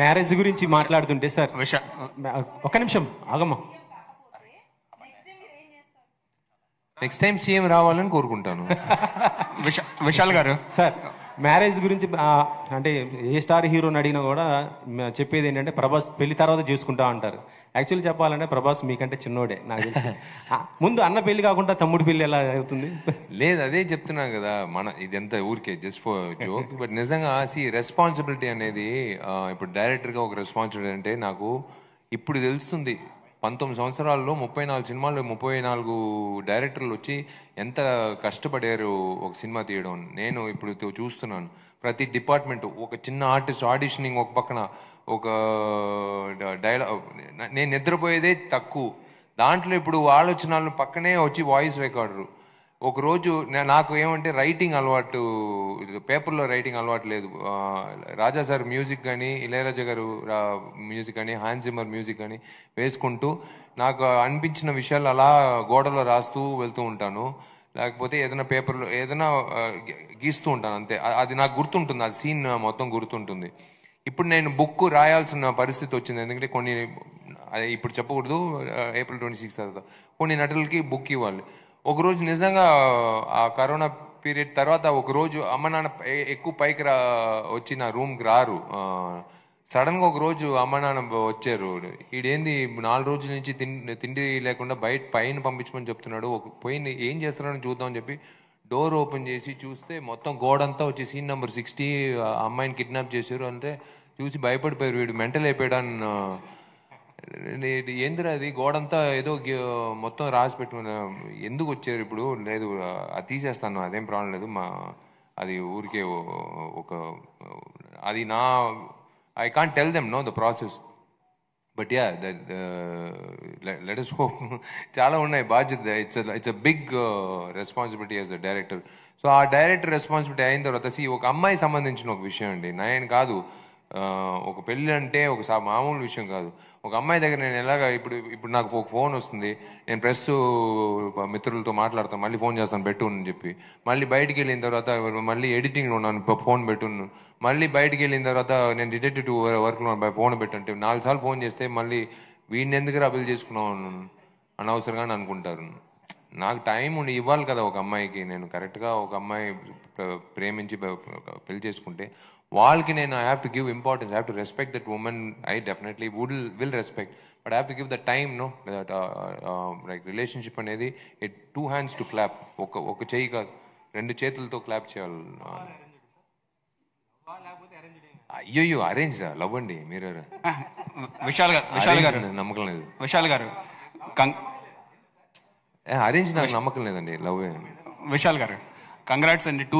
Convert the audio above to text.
marriage గురించి మాట్లాడుతుంటే sir ఒక నిమిషం ఆగమ్మా నెక్స్ట్ టైం సీఎం రావాలని కోరుకుంటాను విశాల్ గారు సార్ మ్యారేజ్ గురించి అంటే ఏ స్టార్ హీరోని అడిగినా కూడా చెప్పేది ఏంటంటే ప్రభాస్ పెళ్లి తర్వాత చేసుకుంటా అంటారు యాక్చువల్లీ చెప్పాలంటే ప్రభాస్ మీకంటే చిన్నోడే నాకు ముందు అన్న పెళ్లి కాకుండా తమ్ముడు పెళ్లి ఎలా అవుతుంది లేదు అదే చెప్తున్నాను కదా మన ఎంత ఊరికే జస్ట్ ఫర్ జోక్ బట్ నిజంగా సి రెస్పాన్సిబిలిటీ అనేది ఇప్పుడు డైరెక్టర్గా ఒక రెస్పాన్సిబిలిటీ అంటే నాకు ఇప్పుడు తెలుస్తుంది పంతొమ్మిది సంవత్సరాల్లో ముప్పై నాలుగు సినిమాలు ముప్పై నాలుగు డైరెక్టర్లు వచ్చి ఎంత కష్టపడారు ఒక సినిమా తీయడం నేను ఇప్పుడు చూస్తున్నాను ప్రతి డిపార్ట్మెంట్ ఒక చిన్న ఆర్టిస్ట్ ఆడిషనింగ్ ఒక పక్కన ఒక డైలా నేను నిద్రపోయేదే తక్కువ దాంట్లో ఇప్పుడు ఆలోచనలు పక్కనే వచ్చి వాయిస్ రికార్డరు ఒకరోజు నాకు ఏమంటే రైటింగ్ అలవాటు పేపర్లో రైటింగ్ అలవాటు లేదు రాజా సార్ మ్యూజిక్ కానీ ఇళయరాజా గారు మ్యూజిక్ కానీ హాన్సిమర్ మ్యూజిక్ కానీ వేసుకుంటూ నాకు అనిపించిన విషయాలు అలా గోడలో రాస్తూ వెళ్తూ ఉంటాను లేకపోతే ఏదైనా పేపర్లో ఏదైనా గీస్తూ ఉంటాను అంతే అది నాకు గుర్తుంటుంది అది సీన్ మొత్తం గుర్తుంటుంది ఇప్పుడు నేను బుక్ రాయాల్సిన పరిస్థితి వచ్చింది ఎందుకంటే కొన్ని ఇప్పుడు చెప్పకూడదు ఏప్రిల్ ట్వంటీ సిక్స్ తర్వాత కొన్ని నటులకి బుక్ ఇవ్వాలి ఒకరోజు నిజంగా ఆ కరోనా పీరియడ్ తర్వాత ఒకరోజు అమ్మ నాన్న ఎక్కువ పైకి రా వచ్చిన రూమ్కి రారు సడన్గా ఒకరోజు అమ్మ నాన్న వచ్చారు ఈడేంది నాలుగు రోజుల నుంచి తిండి తిండి లేకుండా బయట పైన పంపించమని చెప్తున్నాడు ఒక పోయిన ఏం చేస్తున్నాడని చూద్దామని చెప్పి డోర్ ఓపెన్ చేసి చూస్తే మొత్తం గోడంతా వచ్చి సీన్ నెంబర్ సిక్స్టీ అమ్మాయిని కిడ్నాప్ చేశారు అంటే చూసి భయపడిపోయారు వీడు మెంటల్ అయిపోయాడు అని ఏందిరా అది గోడంతా ఏదో మొత్తం రాసి పెట్టుకున్న ఎందుకు వచ్చారు ఇప్పుడు లేదు అది తీసేస్తాను అదేం ప్రాబ్లం లేదు మా అది ఊరికే ఒక అది నా I can't tell them no the process but yeah let us hope చాలా ఉన్నాయి బాధ్యత it's it's a big responsibility as a director so uh director responsibility అయిన తర్వాత ఈ ఒక అమ్మాయి సంబంధించిన ఒక విషయం అండి నేను కాదు ఒక పెళ్ళి అంటే ఒక మామూలు విషయం కాదు ఒక అమ్మాయి దగ్గర నేను ఎలాగ ఇప్పుడు ఇప్పుడు నాకు ఒక ఫోన్ వస్తుంది నేను ప్రెస్ మిత్రులతో మాట్లాడతాను మళ్ళీ ఫోన్ చేస్తాను పెట్టును చెప్పి మళ్ళీ బయటికి వెళ్ళిన తర్వాత మళ్ళీ ఎడిటింగ్లో ఉన్నాను ఫోన్ పెట్టును మళ్ళీ బయటికి వెళ్ళిన తర్వాత నేను డిటెక్టివ్ వర్క్లో ఫోన్ పెట్టుంటే నాలుగు సార్లు ఫోన్ చేస్తే మళ్ళీ వీడిని ఎందుకు అబిల్ చేసుకున్నాను అనవసరంగా అనుకుంటారు నాకు టైం ఉండి ఇవ్వాలి కదా ఒక అమ్మాయికి నేను కరెక్ట్గా ఒక అమ్మాయి ప్రేమించి పెళ్లి చేసుకుంటే వాళ్ళకి నేను I have to give importance I have to respect that women I definitely would will respect but have to give the time no like relationship అనేది it two hands to clap ఒక ఒక చేయి కాదు రెండు చేతులతో క్లాప్ చేయాలి అయ్యో arrange love అండి మీరు విశాల్ గారు విశాల్ గారు నమ్మకం లేదు విశాల్ గారు అరేంజ్ నాకు నమ్మకం లేదండి లవ్ విశాల్ గారు కంగ్రాట్స్ అండి టూ